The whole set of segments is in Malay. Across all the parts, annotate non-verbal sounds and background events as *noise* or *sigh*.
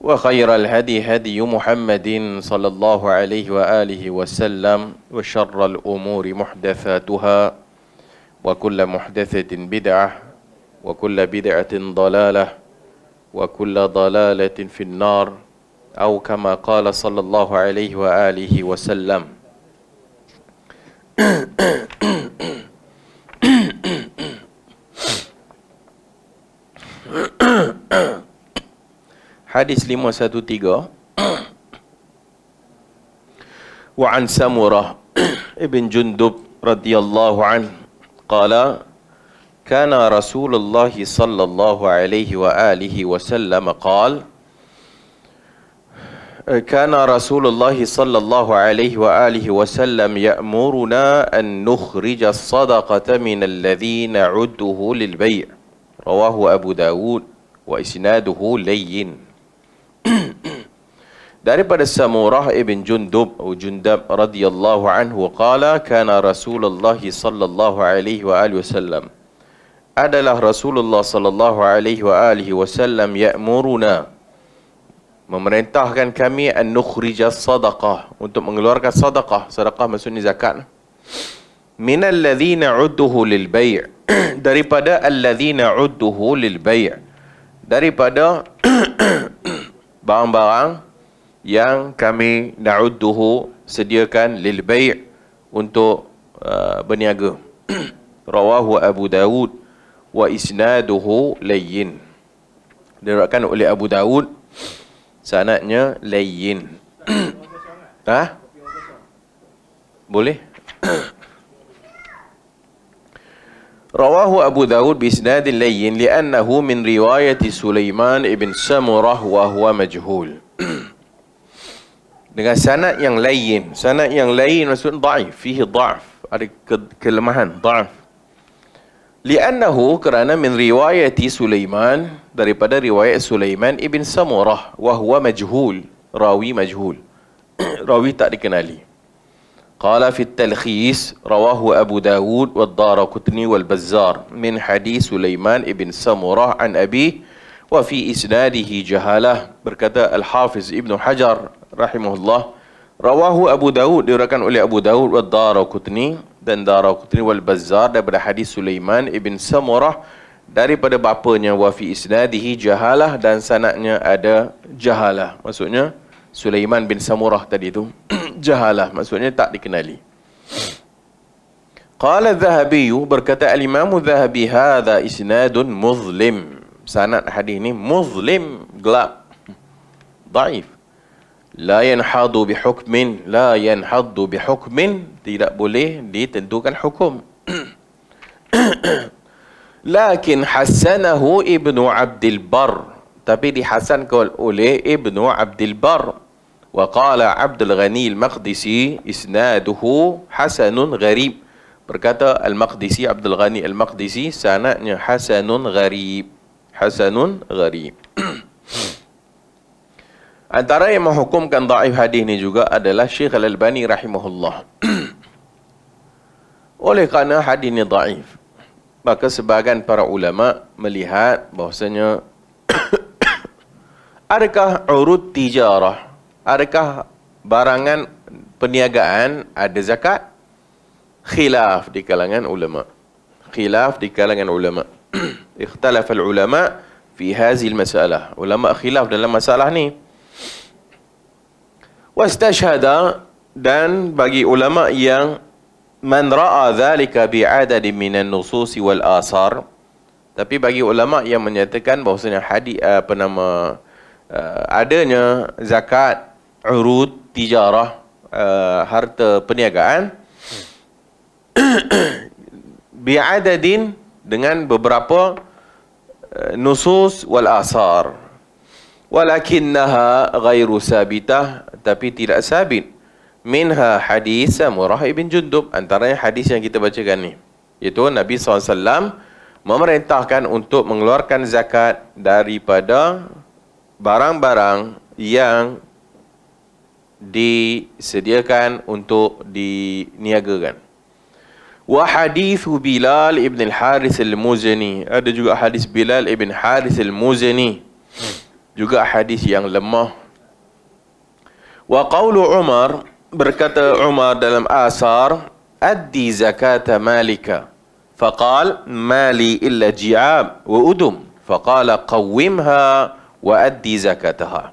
وخير الهدي هدي محمد صلى الله عليه وآله وسلم وشر الأمور محدثاتها وكل محدثة بدعة وكل بدعة ضلالة وكل ضلالة في النار أو كما قال صلى الله عليه وآله وسلم *clears throat* Hadis 513 Wa an Samurah ibn Jundub radhiyallahu anhu qala kana Rasulullah sallallahu alaihi wa alihi wasallam qala كان رسول الله صلى الله عليه وآله وسلم يأمرنا أن نخرج الصدقة من الذين عده للبيع رواه أبو داود وإسناده لين daripada Samurah ibn Jundub Jundab radhiyallahu anhu qala kana Rasulullah sallallahu alaihi wa alihi wasallam adalah Rasulullah sallallahu alaihi wa alihi wasallam ya'muruna memerintahkan kami an nukhrija sadaqah untuk mengeluarkan sadaqah sadaqah maksudnya zakat min *clears throat* alladhina udduhu lil bay' daripada alladhina udduhu lil bay' daripada barang-barang yang kami na'udduhu sediakan lil bai' untuk uh, berniaga. *clears throat* Rawahu Abu Dawud wa isnaduhu layyin. Diriwayatkan oleh Abu Dawud sanadnya layyin. *clears throat* Hah? Boleh? رواه أبو داود بإسناد لين لأنه من رواية سليمان ابن سمرة وهو مجهول dengan sanad yang lain. Sanad yang lain maksud dhaif, fihi dhaif. Ada ke- kelemahan, dhaif. Li'annahu kerana min riwayati Sulaiman daripada riwayat Sulaiman ibn Samurah wa huwa majhul, rawi majhul. rawi tak dikenali. قال في التلخيص رواه أبو داود والدار كتني والبزار من حديث سليمان ابن سمرة عن أبيه وفي إسناده جهالة berkata Al-Hafiz Ibn Hajar rahimahullah rawahu Abu Daud diriwayatkan oleh Abu Dawud. wa Darqutni dan Darqutni wal Bazzar daripada hadis Sulaiman ibn Samurah daripada bapanya wa fi isnadihi jahalah dan sanaknya ada jahalah maksudnya Sulaiman bin Samurah tadi tu *clears throat* jahalah maksudnya tak dikenali Qala Dhahabi berkata al-Imam Dhahabi hadha isnadun muzlim sanad hadis ini muzlim gelap *clears throat* daif La yanhadu bihukmin, la yanhadu bihukmin, tidak boleh ditentukan hukum. Lakin hasanahu Ibnu Abdul Bar. Tapi dihasankan oleh Ibnu Abdul Bar. Wa qala Abdul Ghani Al-Maqdisi isnaduhu hasanun gharib. Berkata Al-Maqdisi Abdul Ghani Al-Maqdisi sanadnya hasanun gharib. Hasanun gharib. Antara yang menghukumkan daif hadis ini juga adalah Syekh Al-Albani rahimahullah. *clears throat* Oleh kerana hadis ini daif, maka sebahagian para ulama melihat bahasanya *clears throat* adakah urut tijarah? Adakah barangan perniagaan ada zakat? Khilaf di kalangan ulama. Khilaf di kalangan ulama. *clears throat* Ikhtalaf al-ulama fi hazil masalah. Ulama khilaf dalam masalah ni wastashhada dan bagi ulama yang man ra'a dhalika bi adadi minan nusus wal asar tapi bagi ulama yang menyatakan bahawasanya hadis eh, apa nama eh, adanya zakat urud tijarah eh, harta perniagaan *coughs* bi adadin dengan beberapa nusus wal asar walakinnaha ghairu sabitah tapi tidak sabit minha hadis Murrah ibn Jundub antaranya hadis yang kita bacakan ni iaitu Nabi SAW memerintahkan untuk mengeluarkan zakat daripada barang-barang yang disediakan untuk diniagakan. Wa hadis Bilal ibn al-Harith al-Muzani. Ada juga hadis Bilal ibn Haris al-Muzani. Juga hadis yang lemah. Wa qawlu Umar, berkata Umar dalam asar, Addi zakata malika. Faqal, mali illa ji'ab wa udum. Faqala qawwimha wa addi zakataha.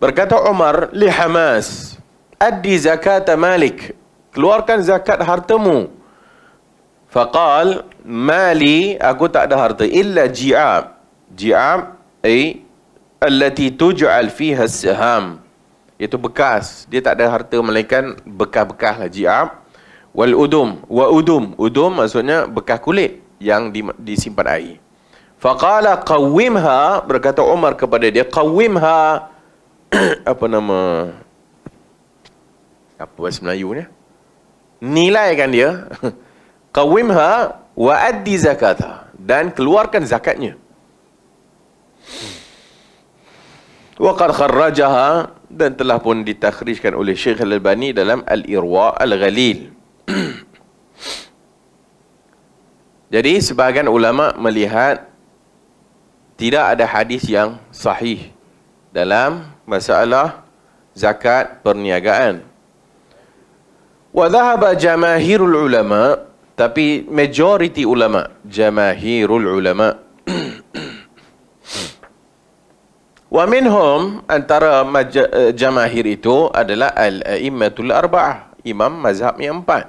Berkata Umar li Hamas, Addi zakata malik. Keluarkan zakat hartamu. Faqal, mali, aku tak ada harta. Illa ji'ab. Ji'ab, ay, allati tuj'al fiha saham. iaitu bekas dia tak ada harta melainkan bekas-bekas lah jiab wal udum wa udum udum maksudnya bekas kulit yang di, disimpan air faqala qawimha berkata Umar kepada dia qawimha *clears throat* apa nama apa bahasa Melayu ni nilaikan dia *laughs* qawimha wa addi zakata dan keluarkan zakatnya wa qad kharrajaha dan telah pun ditakhrijkan oleh Syekh Al-Albani dalam Al-Irwa Al-Ghalil. *clears throat* Jadi sebahagian ulama melihat tidak ada hadis yang sahih dalam masalah zakat perniagaan. Wa dhahaba jamaahirul ulama tapi majoriti ulama jamaahirul ulama *clears throat* Wa minhum antara eh, jamaahir itu adalah al-a'immatul arba'ah, imam mazhab yang empat.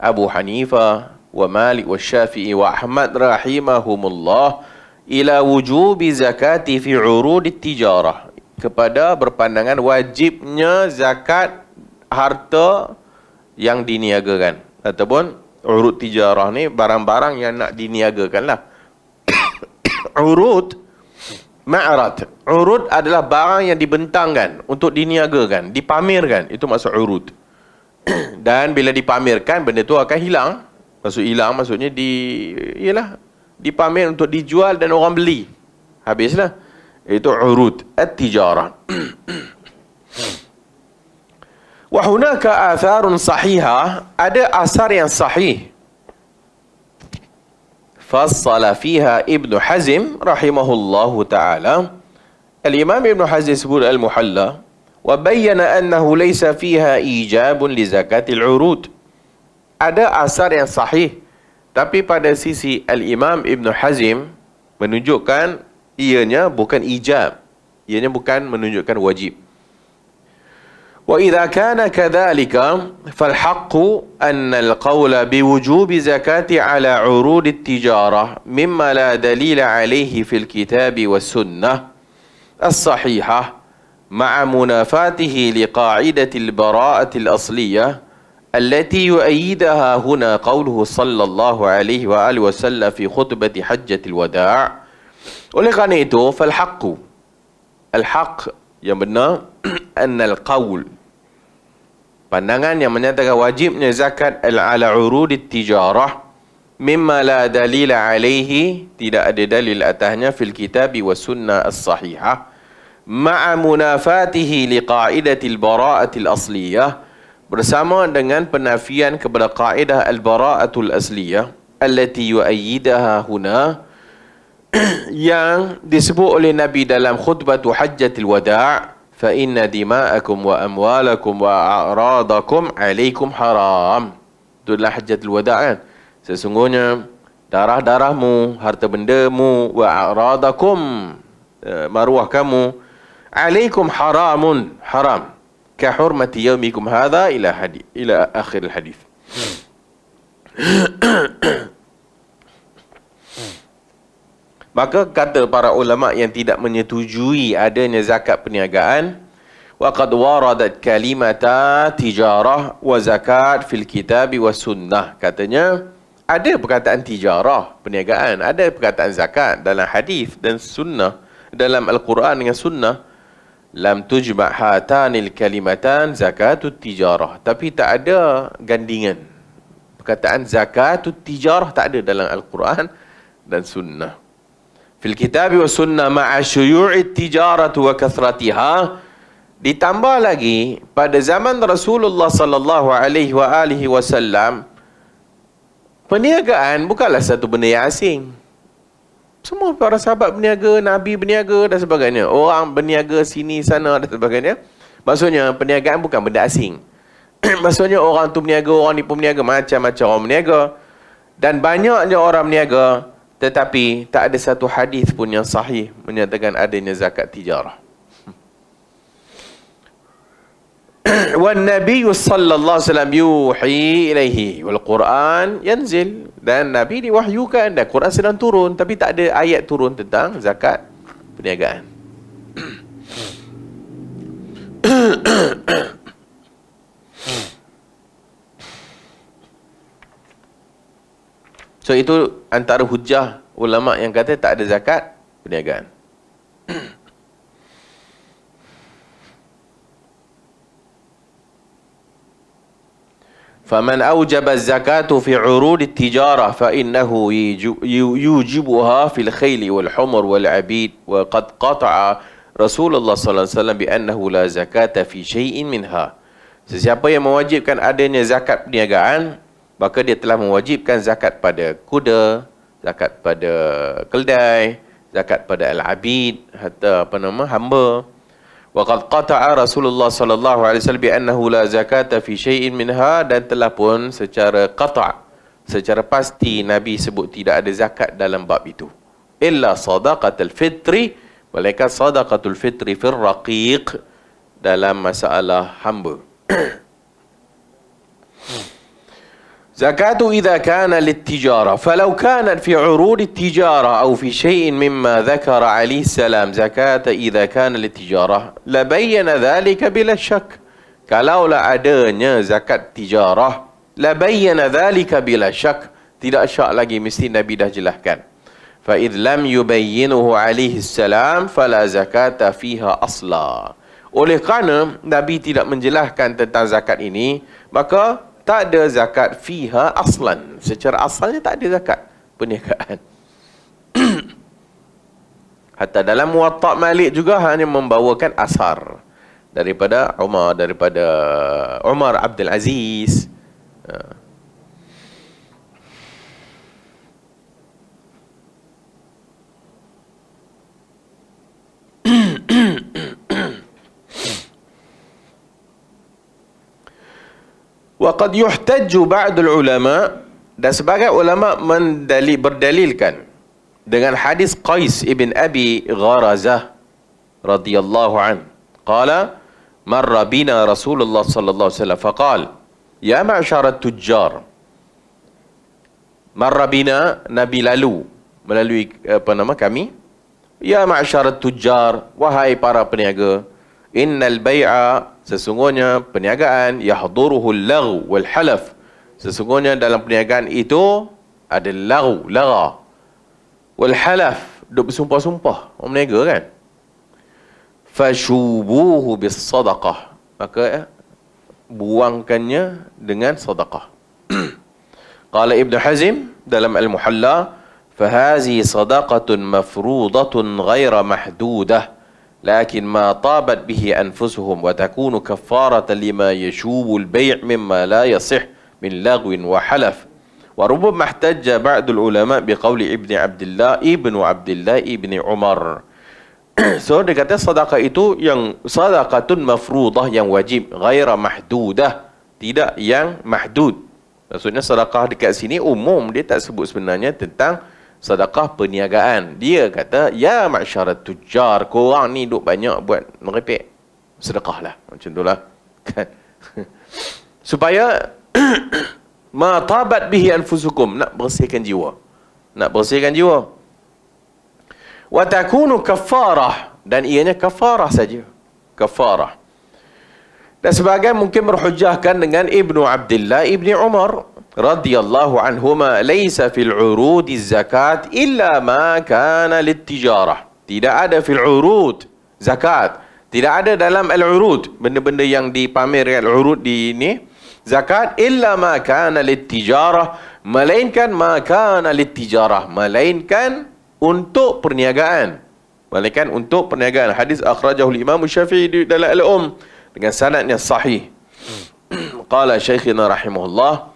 Abu Hanifa, wa Malik wa Syafi'i wa Ahmad rahimahumullah ila wujubi zakati fi urudit tijarah kepada berpandangan wajibnya zakat harta yang diniagakan ataupun urud tijarah ni barang-barang yang nak diniagakan lah *coughs* urud Ma'arat Urud adalah barang yang dibentangkan untuk diniagakan, dipamerkan. Itu maksud urud. *clears throat* Dan bila dipamerkan, benda itu akan hilang. Maksud hilang maksudnya di, ialah dipamer untuk dijual dan orang beli. Habislah. Itu urud. At-tijarah. *clears throat* Wahunaka atharun sahihah. Ada asar yang sahih fassala fiha Ibn Hazim rahimahullahu ta'ala. Al-Imam Ibn Hazim sebut Al-Muhalla, وَبَيَّنَ أَنَّهُ لَيْسَ فِيهَا إِيجَابٌ لِزَكَاتِ الْعُرُودِ Ada asar yang sahih, tapi pada sisi Al-Imam Ibn Hazim menunjukkan ianya bukan ijab, ianya bukan menunjukkan wajib. وإذا كان كذلك فالحق أن القول بوجوب زكاة على عروض التجارة مما لا دليل عليه في الكتاب والسنة الصحيحة مع منافاته لقاعدة البراءة الأصلية التي يؤيدها هنا قوله صلى الله عليه وآله وسلم في خطبة حجة الوداع Oleh فالحق الحق يمنى أن القول pandangan yang menyatakan wajibnya zakat al-ala urud tijarah mimma la dalil alaihi tidak ada dalil atasnya fil kitab wa sunnah as-sahihah ma'a munafatihi li qaidatil bara'atil asliyah bersama dengan penafian kepada kaedah al-bara'atul asliyah allati yu'ayyidaha huna *clears throat* yang disebut oleh Nabi dalam khutbah hajjatil wada' فإن دماءكم وأموالكم وأعراضكم عليكم حرام دول حجة الوداع sesungguhnya darah-darahmu harta bendamu وأعراضكم maruah kamu عليكم حرام حرام كحرمة يومكم هذا إلى حديث إلى آخر الحديث Maka kata para ulama yang tidak menyetujui adanya zakat perniagaan, waqad waradat kalimata tijarah wa zakat fil kitab wa sunnah katanya ada perkataan tijarah perniagaan ada perkataan zakat dalam hadis dan sunnah dalam al-Quran dengan sunnah lam tujma hatanil kalimatan zakatut tijarah tapi tak ada gandingan perkataan zakatut tijarah tak ada dalam al-Quran dan sunnah fil kitab wa sunnah ma'a syuyu'i tijarat wa kathratiha ditambah lagi pada zaman Rasulullah sallallahu alaihi wa alihi wasallam perniagaan bukanlah satu benda yang asing semua para sahabat berniaga, Nabi berniaga dan sebagainya. Orang berniaga sini, sana dan sebagainya. Maksudnya, perniagaan bukan benda asing. *clears throat* Maksudnya, orang tu berniaga, orang ni pun berniaga. Macam-macam orang berniaga. Dan banyaknya orang berniaga, tetapi tak ada satu hadis pun yang sahih menyatakan adanya zakat tijarah. *clears throat* Wan Nabi sallallahu alaihi wasallam yuhi ilaihi wal Quran yanzil dan Nabi diwahyukan dan Quran sedang turun tapi tak ada ayat turun tentang zakat perniagaan. *clears throat* Hmm. *clears throat* So itu antara hujah ulama yang kata tak ada zakat perniagaan. فمن أوجب الزكاة في عروض التجارة فإنه يوجبها في الخيل والحمر والعبيد وقد قطع رسول الله صلى الله عليه وسلم بأنه لا زكاة في شيء منها. Sesiapa yang mewajibkan adanya zakat perniagaan, maka dia telah mewajibkan zakat pada kuda, zakat pada keldai, zakat pada al-abid, hatta apa nama hamba. Waqad qata'a Rasulullah sallallahu alaihi wasallam bi annahu la zakata fi shay'in minha dan telah pun secara qata' secara pasti Nabi sebut tidak ada zakat dalam bab itu. Illa sadaqatul fitri, mereka sadaqatul fitri fir raqiq dalam masalah hamba. *clears throat* زكاة إذا كان للتجارة فلو كان في عروض التجارة أو في شيء مما ذكر عليه السلام زكاة إذا كان للتجارة لبين ذلك بلا شك كلاو لعدنا زكاة تجارة لبين ذلك بلا شك tidak syak lagi mesti Nabi dah jelaskan. Fa id lam yubayyinuhu alaihi salam fala zakata fiha Oleh kerana Nabi tidak menjelaskan tentang zakat ini, maka tak ada zakat fiha aslan secara asalnya tak ada zakat perniagaan *clears throat* hatta dalam muwatta Malik juga hanya membawakan asar daripada Umar daripada Umar Abdul Aziz ha. wa qad yuhtajju ba'dul ulama dan sebagai ulama mendali berdalilkan dengan hadis Qais ibn Abi Gharazah radhiyallahu an qala marra bina Rasulullah sallallahu alaihi wasallam faqal ya ma'syarat tujjar marra bina nabi lalu melalui apa nama kami ya ma'syarat tujjar wahai para peniaga innal bai'a sesungguhnya perniagaan yahduruhul lagu wal halaf sesungguhnya dalam perniagaan itu ada lagu lara wal halaf duk bersumpah-sumpah orang berniaga kan fashubuhu bis sadaqah maka eh, buangkannya dengan sadaqah *clears throat* qala ibnu hazim dalam al muhalla fa hazi sadaqatun mafrudatun ghaira mahdudah لكن ما طابت به أنفسهم وتكون كفارة لما يشوب البيع مما لا يصح من لغو وحلف وربما احتج بعض العلماء بقول ابن عبد الله ابن عبد الله ابن عمر so dia kata sedekah itu yang sedekatun mafruḍah yang wajib ghaira mahdudah tidak yang mahdud maksudnya sedekah dekat sini umum dia tak sebut sebenarnya tentang sedekah perniagaan. Dia kata, ya masyarat tujar, korang ni duk banyak buat merepek. Sedekah lah. Macam itulah. Kan? *laughs* Supaya, *clears throat* ma tabat bihi anfusukum. Nak bersihkan jiwa. Nak bersihkan jiwa. Wa takunu kafarah. Dan ianya kafarah saja. Kafarah. Dan sebagian mungkin berhujahkan dengan Ibnu Abdullah ibnu Umar radhiyallahu anhuma laysa fil urudi zakat illa ma kana lit tijarah tidak ada fil urud zakat tidak ada dalam al urud benda-benda yang dipamerkan al urud di ini zakat illa ma kana lit tijarah melainkan ma kana lit tijarah melainkan untuk perniagaan melainkan untuk perniagaan hadis akhrajahul imam syafi'i dalam al um dengan sanadnya sahih *clears throat* qala syaikhina rahimahullah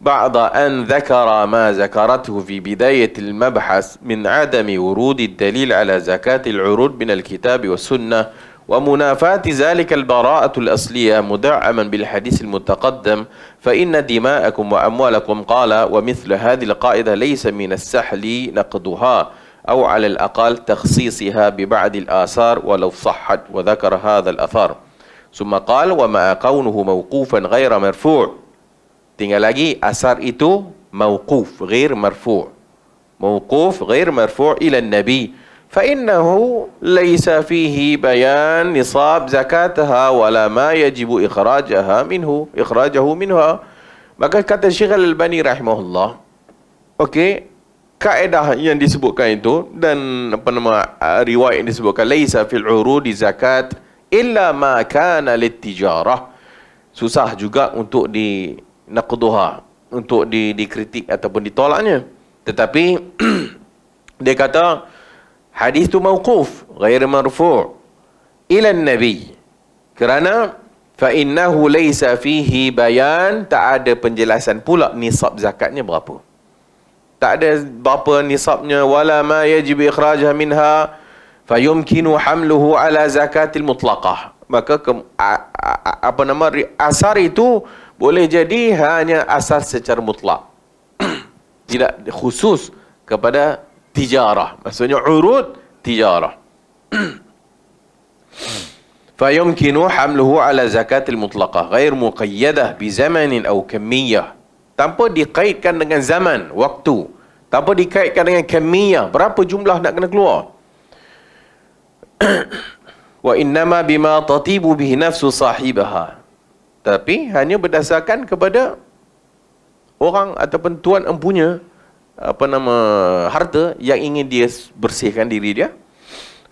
بعد أن ذكر ما ذكرته في بداية المبحث من عدم ورود الدليل على زكاة العروض من الكتاب والسنة ومنافاة ذلك البراءة الأصلية مدعما بالحديث المتقدم فإن دماءكم وأموالكم قال ومثل هذه القاعدة ليس من السحل نقدها أو على الأقل تخصيصها ببعض الآثار ولو صحت وذكر هذا الأثر ثم قال وما كونه موقوفا غير مرفوع Tinggal lagi asar itu mauquf, ghair marfu'. Mauquf ghair marfu' ila nabi فإنه ليس فيه بيان نصاب زكاتها ولا ما يجب إخراجها منه إخراجه منها maka kata Syekh Al-Albani rahimahullah okey kaedah yang disebutkan itu dan apa nama riwayat yang disebutkan laisa fil urudi zakat illa ma kana litijarah susah juga untuk di naqduha untuk di, dikritik ataupun ditolaknya. Tetapi *clears throat* dia kata hadis tu mauquf, ghair marfu' ila nabi Kerana fa innahu laysa fihi bayan, tak ada penjelasan pula nisab zakatnya berapa. Tak ada berapa nisabnya wala ma yajib ikhrajha minha fa yumkinu hamluhu ala zakatil mutlaqah. Maka ke, a, a, a, apa nama asar itu boleh jadi hanya asas secara mutlak *clears throat* tidak khusus kepada tijarah maksudnya urut tijarah *clears throat* fayumkinu hamluhu ala zakat almutlaqah ghair muqayyadah bi zamanin aw kamiyah tanpa dikaitkan dengan zaman waktu tanpa dikaitkan dengan kamiyah berapa jumlah nak kena keluar *clears throat* wa innama bima tatibu bihi nafsu sahibaha tapi hanya berdasarkan kepada orang ataupun tuan empunya apa nama harta yang ingin dia bersihkan diri dia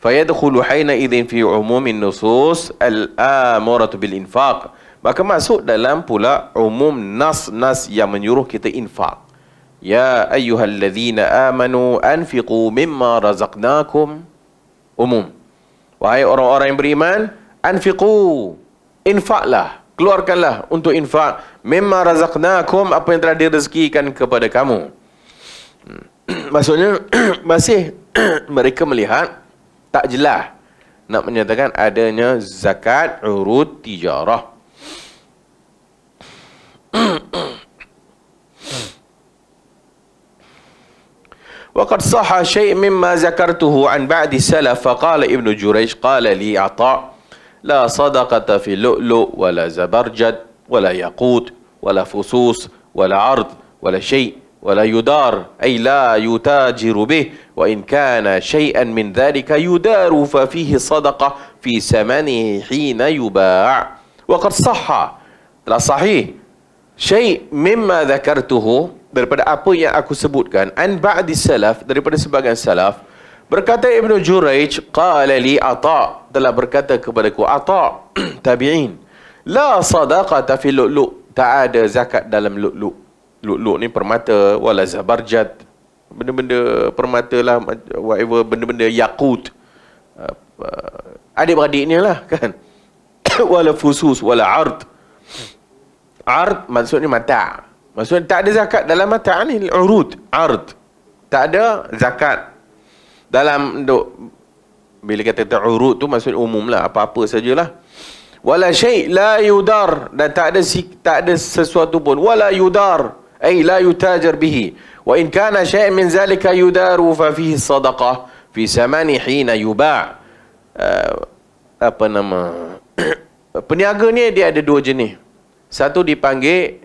fayadkhulu hayna idzin fi umum nusus al-amuratu bil infaq maka masuk dalam pula umum nas-nas yang menyuruh kita infak ya ayyuhalladzina amanu anfiqu mimma razaqnakum umum wahai orang-orang yang beriman anfiqu infaklah keluarkanlah untuk infak mimma razaqnakum apa yang telah direzekikan kepada kamu hmm. *clears throat* maksudnya *clears throat* masih *clears throat* mereka melihat tak jelas nak menyatakan adanya zakat urut tijarah وقد صح شيء مما ذكرته عن بعض السلف فقال ابن جريج قال لي عطاء لا صدقة في لؤلؤ ولا زبرجد ولا ياقوت ولا فصوص ولا عرض ولا شيء ولا يدار أي لا يتاجر به وإن كان شيئا من ذلك يدار ففيه صدقة في ثمنه حين يباع وقد صح لا صحيح شيء مما ذكرته daripada apa yang aku sebutkan an ba'di salaf daripada sebagian salaf berkata ابن Juraij qala li ata telah berkata kepada ku Ata' *clears throat* tabi'in La sadaqata fi lu'lu' Tak ada zakat dalam lu'lu' Lu'lu' ni permata Wala zabarjat Benda-benda permata lah Whatever benda-benda yakut uh, uh, adik lah kan *coughs* Wala fusus Wala ard Ard maksudnya mata Maksudnya tak ada zakat dalam mata ni Urud Ard Tak ada zakat dalam untuk bila kata ta'urud tu maksud umum lah apa-apa sajalah wala syai' la yudar dan tak ada si tak ada sesuatu pun wala yudar ay la yutajar bihi wa in kana syai' min zalika yudaru fa fihi sadaqah fi samani hina yuba' uh, apa nama *coughs* peniaga ni dia ada dua jenis satu dipanggil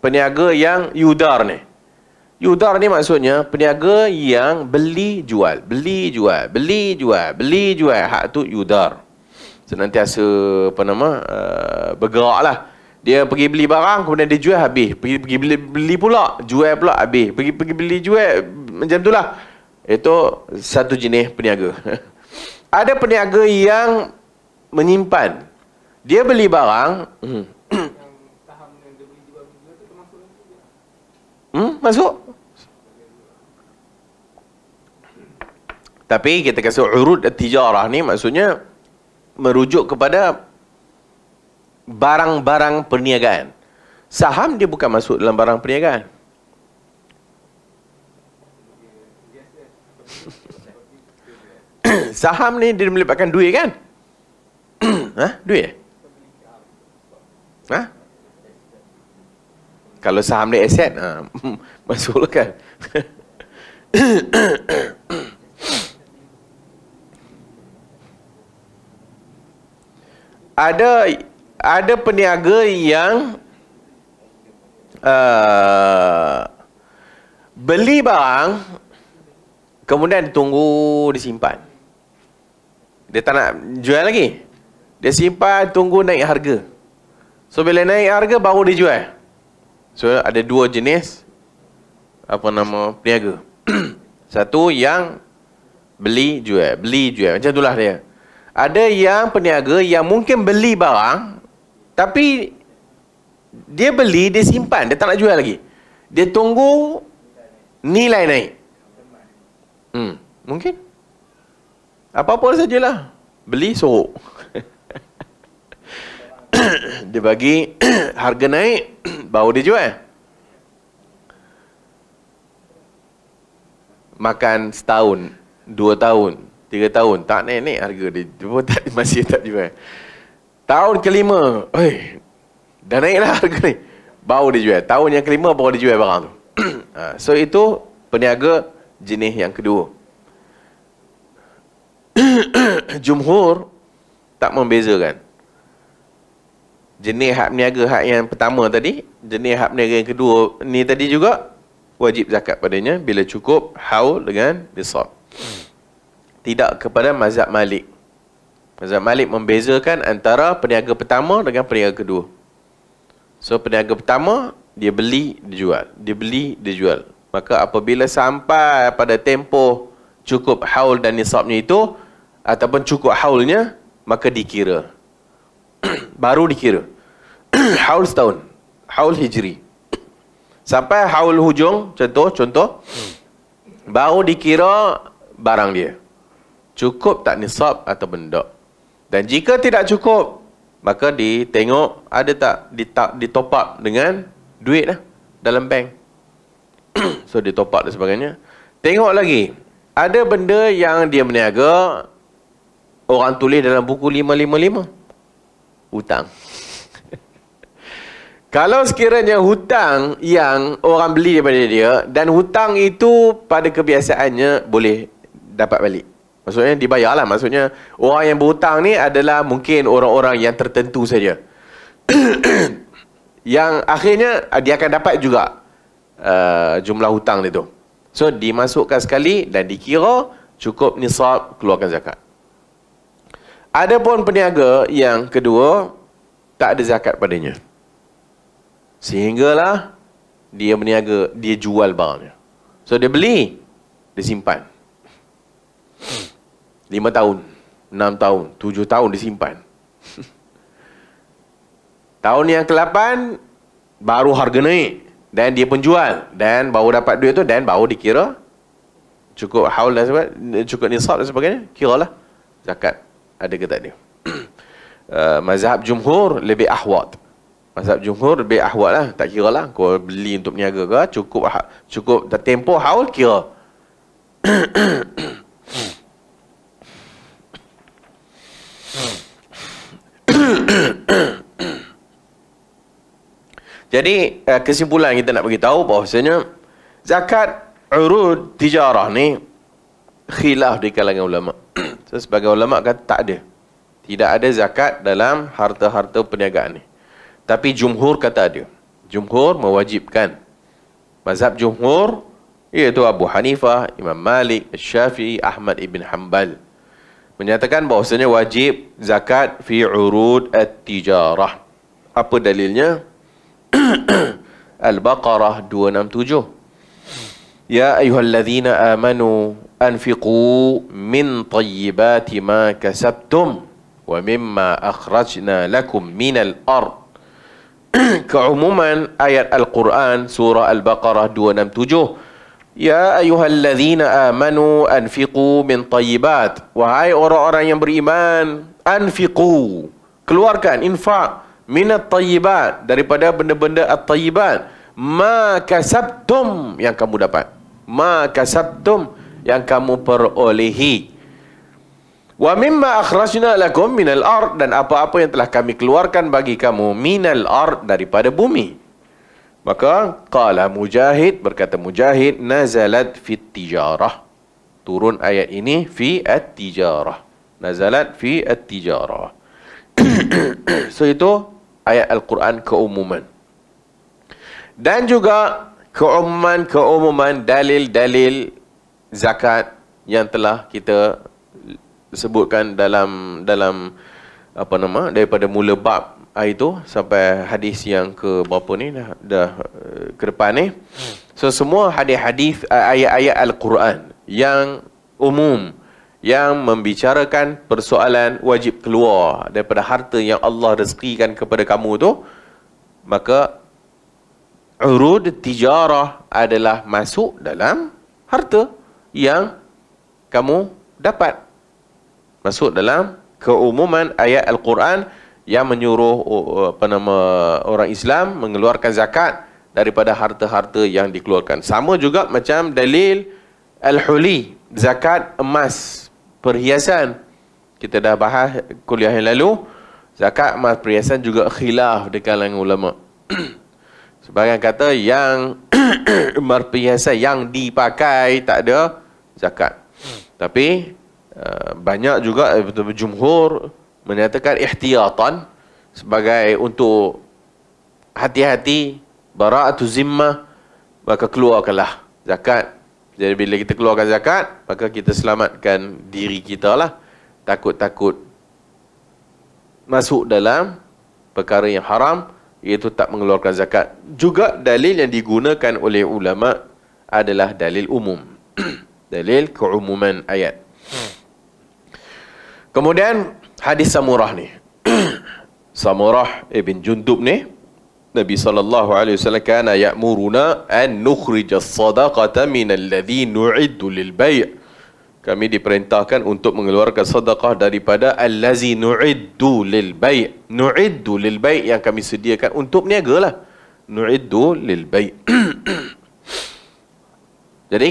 peniaga yang yudar ni Yudar ni maksudnya peniaga yang beli jual, beli jual, beli jual, beli jual. Hak tu yudar. Senantiasa apa nama uh, eh, bergerak lah. Dia pergi beli barang kemudian dia jual habis. Pergi pergi beli, beli pula, jual pula habis. Pergi pergi beli jual macam itulah. Itu satu jenis peniaga. *laughs* Ada peniaga yang menyimpan. Dia beli barang, hmm. hmm masuk? Tapi kita kasi urut tijarah ni maksudnya merujuk kepada barang-barang perniagaan. Saham dia bukan masuk dalam barang perniagaan. *coughs* Saham ni dia melibatkan duit kan? *coughs* ha? Duit? Ha? Kalau saham ni aset, ha? *coughs* masuklah kan? ada ada peniaga yang uh, beli barang kemudian tunggu disimpan. Dia tak nak jual lagi. Dia simpan tunggu naik harga. So bila naik harga baru dia jual. So ada dua jenis apa nama peniaga. *clears throat* Satu yang beli jual, beli jual macam itulah dia ada yang peniaga yang mungkin beli barang tapi dia beli dia simpan dia tak nak jual lagi dia tunggu nilai naik hmm mungkin apa-apa sajalah beli sorok *coughs* dia bagi *coughs* harga naik *coughs* baru dia jual makan setahun dua tahun Tiga tahun tak naik ni harga dia. Dia pun tak, masih tak jual. Tahun kelima. Oi, dah naik lah harga ni. Baru dia jual. Tahun yang kelima baru dia jual barang tu. *clears throat* ha, so itu peniaga jenis yang kedua. *clears throat* Jumhur tak membezakan. Jenis hak peniaga hak yang pertama tadi. Jenis hak peniaga yang kedua ni tadi juga. Wajib zakat padanya bila cukup haul dengan nisab. Hmm. *clears throat* tidak kepada mazhab Malik. Mazhab Malik membezakan antara peniaga pertama dengan peniaga kedua. So peniaga pertama dia beli, dia jual. Dia beli, dia jual. Maka apabila sampai pada tempoh cukup haul dan nisabnya itu ataupun cukup haulnya maka dikira. *clears throat* Baru dikira. *clears throat* haul setahun. Haul hijri. Sampai haul hujung, contoh, contoh. Hmm. Baru dikira barang dia cukup tak nisab atau benda. Dan jika tidak cukup, maka ditengok ada tak ditak, ditop up dengan duit lah dalam bank. *clears throat* so ditop up dan sebagainya. Tengok lagi, ada benda yang dia meniaga, orang tulis dalam buku 555. Hutang. *laughs* Kalau sekiranya hutang yang orang beli daripada dia dan hutang itu pada kebiasaannya boleh dapat balik. Maksudnya dibayar lah. Maksudnya orang yang berhutang ni adalah mungkin orang-orang yang tertentu saja. *coughs* yang akhirnya ah, dia akan dapat juga uh, jumlah hutang dia tu. So dimasukkan sekali dan dikira cukup nisab keluarkan zakat. Ada pun peniaga yang kedua tak ada zakat padanya. Sehinggalah dia berniaga, dia jual barangnya. So dia beli, dia simpan. 5 tahun, 6 tahun, 7 tahun disimpan. *laughs* tahun yang ke-8 baru harga naik dan dia penjual dan baru dapat duit tu dan baru dikira cukup haul dan sebagainya, cukup nisab dan sebagainya, kira lah zakat ada ke tak ada. *clears throat* uh, mazhab jumhur lebih ahwat. Mazhab jumhur lebih ahwat lah, tak kira lah. Kau beli untuk niaga ke, cukup ha- cukup tempoh haul, kira. *clears throat* *coughs* Jadi eh, kesimpulan kita nak bagi tahu bahawasanya zakat urud tijarah ni khilaf di kalangan ulama. *coughs* so, sebagai ulama kata tak ada. Tidak ada zakat dalam harta-harta perniagaan ni. Tapi jumhur kata ada. Jumhur mewajibkan. Mazhab jumhur iaitu Abu Hanifah, Imam Malik, Syafi'i, Ahmad ibn Hanbal menyatakan bahawasanya wajib zakat fi urud at-tijarah. Apa dalilnya? *clears throat* Al-Baqarah 267. Ya ayyuhallazina amanu anfiqu min tayyibati ma kasabtum wa mimma akhrajna lakum minal ard. *clears throat* Keumuman ayat Al-Quran surah Al-Baqarah 267 Ya ayuhalladzina amanu anfiqu min tayyibat. Wahai orang-orang yang beriman, anfiqu. Keluarkan infak min tayyibat daripada benda-benda at-tayyibat. Ma kasabtum yang kamu dapat. Ma kasabtum yang kamu perolehi. Wa mimma akhrajna lakum min ard dan apa-apa yang telah kami keluarkan bagi kamu minal al-ard daripada bumi. Maka qala Mujahid berkata Mujahid nazalat fi tijarah. Turun ayat ini fi at-tijarah. Nazalat fi at-tijarah. *clears throat* so itu ayat al-Quran keumuman. Dan juga keumuman-keumuman dalil-dalil zakat yang telah kita sebutkan dalam dalam apa nama daripada mula bab itu sampai hadis yang ke berapa ni dah, dah eh, ke depan ni. So semua hadis-hadis eh, ayat-ayat al-Quran yang umum yang membicarakan persoalan wajib keluar daripada harta yang Allah rezekikan kepada kamu tu maka urud tijarah adalah masuk dalam harta yang kamu dapat masuk dalam keumuman ayat al-Quran yang menyuruh oh, oh, apa nama orang Islam mengeluarkan zakat daripada harta-harta yang dikeluarkan. Sama juga macam dalil al-huli, zakat emas perhiasan. Kita dah bahas kuliah yang lalu, zakat emas perhiasan juga khilaf di kalangan ulama. *clears throat* Sebagian kata yang *clears throat* emas perhiasan yang dipakai tak ada zakat. Hmm. Tapi eh, banyak juga eh, betul-betul jumhur menyatakan ihtiyatan sebagai untuk hati-hati bara'atu zimmah maka keluarkanlah zakat jadi bila kita keluarkan zakat maka kita selamatkan diri kita lah takut-takut masuk dalam perkara yang haram iaitu tak mengeluarkan zakat juga dalil yang digunakan oleh ulama adalah dalil umum *clears throat* dalil keumuman ayat hmm. Kemudian hadis Samurah ni. *clears throat* Samurah ibn Jundub ni Nabi saw. alaihi wasallam kana ya'muruna an nukhrij as-sadaqata min alladhi nu'iddu lil bai'. Kami diperintahkan untuk mengeluarkan sadaqah daripada allazi nu'iddu lil bai'. Nu'iddu lil bai' yang kami sediakan untuk niagalah. Nu'iddu lil bai'. *clears throat* Jadi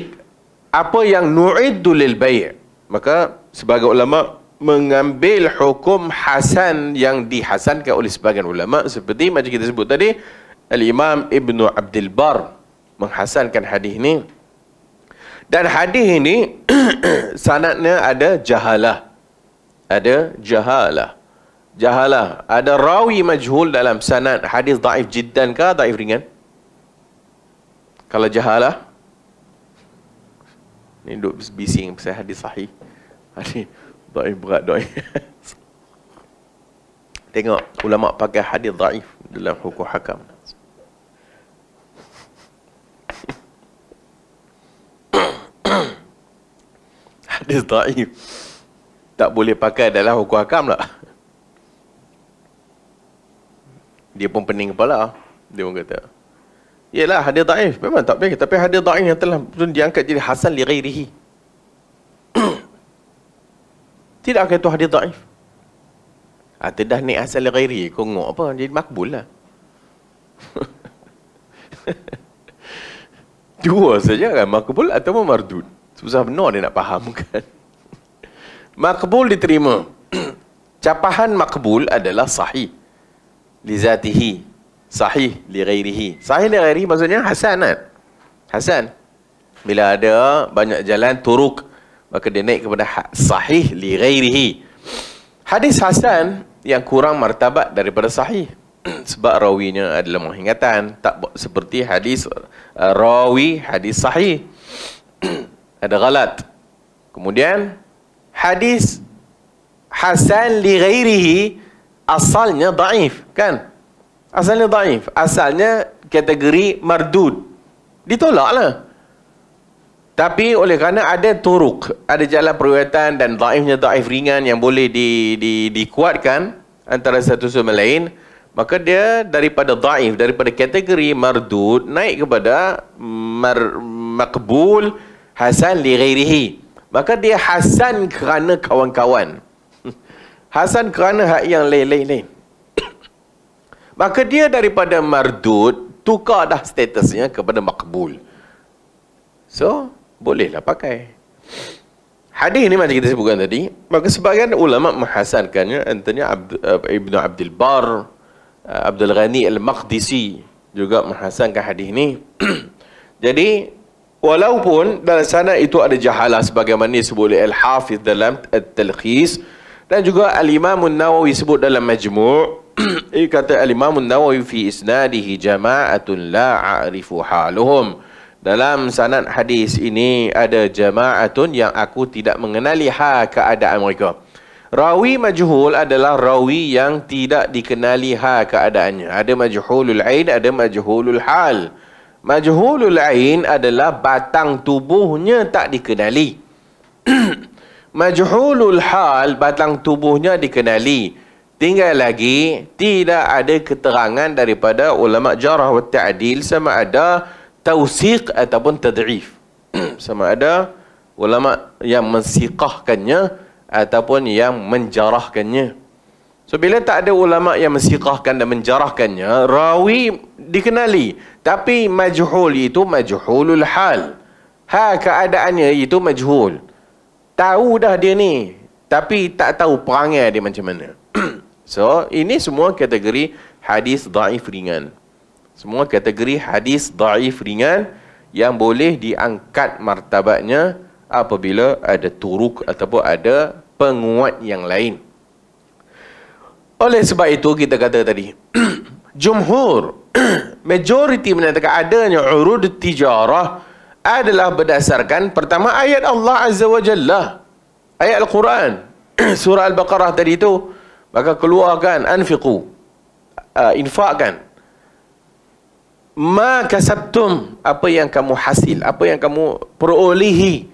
apa yang nu'iddu lil bai'? Maka sebagai ulama mengambil hukum hasan yang dihasankan oleh sebagian ulama seperti macam kita sebut tadi Al-Imam Ibn Abdul Bar menghasankan hadis ini dan hadis ini *clears throat* sanadnya ada jahalah ada jahalah jahalah ada rawi majhul dalam sanad hadis daif jiddan ke daif ringan kalau jahalah ni duduk bising pasal hadis sahih hadis daif berat daif *laughs* tengok ulama pakai hadis daif dalam hukum hakam *coughs* hadis daif tak boleh pakai dalam hukum hakam lah dia pun pening kepala dia pun kata Yelah hadir da'if Memang tak boleh Tapi hadir da'if yang telah pun diangkat jadi Hasan li ghairihi *coughs* Tidak akan itu hadis daif. Ada ah, dah ni asal ghairi, kongok apa, jadi makbul lah. *laughs* Dua saja kan, makbul atau mardud. Susah benar dia nak faham kan. makbul diterima. *clears throat* Capahan makbul adalah sahih. Lizatihi. Sahih li ghairihi. Sahih li ghairihi maksudnya hasanat. Kan? Hasan. Bila ada banyak jalan turuk maka dia naik kepada hak sahih li ghairihi hadis hasan yang kurang martabat daripada sahih *clears throat* sebab rawinya adalah mengingatan tak seperti hadis uh, rawi hadis sahih *clears throat* ada galat kemudian hadis hasan li ghairihi asalnya daif kan asalnya daif asalnya kategori mardud ditolaklah tapi oleh kerana ada turuk, ada jalan perwetan dan daifnya daif ringan yang boleh di, di, dikuatkan antara satu sama lain, maka dia daripada daif, daripada kategori mardud, naik kepada mar, makbul hasan li ghairihi. Maka dia hasan kerana kawan-kawan. *laughs* Hasan kerana hak yang lain-lain. *coughs* maka dia daripada mardud, tukar dah statusnya kepada makbul. So, bolehlah pakai. Hadis ini macam kita sebutkan tadi, maka sebagian ulama menghasankannya antaranya Abd, eh, Ibn Abdul Bar, eh, Abdul Ghani Al-Maqdisi juga menghasankan hadis ini. *clears throat* Jadi walaupun dalam sana itu ada jahalah sebagaimana disebut oleh Al-Hafiz dalam At-Talkhis dan juga Al-Imam An-Nawawi sebut dalam Majmu' *clears throat* Ia kata Al-Imam An-Nawawi fi isnadihi jama'atun la a'rifu haluhum. Dalam sanad hadis ini ada jama'atun yang aku tidak mengenali ha keadaan mereka. Rawi majhul adalah rawi yang tidak dikenali ha keadaannya. Ada majhulul ain, ada majhulul hal. Majhulul ain adalah batang tubuhnya tak dikenali. *clears throat* majhulul hal batang tubuhnya dikenali. Tinggal lagi tidak ada keterangan daripada ulama jarah wa ta'dil sama ada tausiq ataupun tad'if *clears throat* sama ada ulama yang mensiqahkannya ataupun yang menjarahkannya so bila tak ada ulama yang mensiqahkan dan menjarahkannya rawi dikenali tapi majhul itu majhulul hal ha keadaannya itu majhul tahu dah dia ni tapi tak tahu perangai dia macam mana *clears throat* so ini semua kategori hadis dhaif ringan semua kategori hadis daif ringan yang boleh diangkat martabatnya apabila ada turuk ataupun ada penguat yang lain. Oleh sebab itu kita kata tadi, *clears throat* jumhur *clears throat* majoriti menyatakan adanya urud tijarah adalah berdasarkan pertama ayat Allah Azza wa Jalla. Ayat Al-Quran *clears throat* surah Al-Baqarah tadi itu maka keluarkan anfiqu uh, infakkan ma kasabtum apa yang kamu hasil apa yang kamu perolehi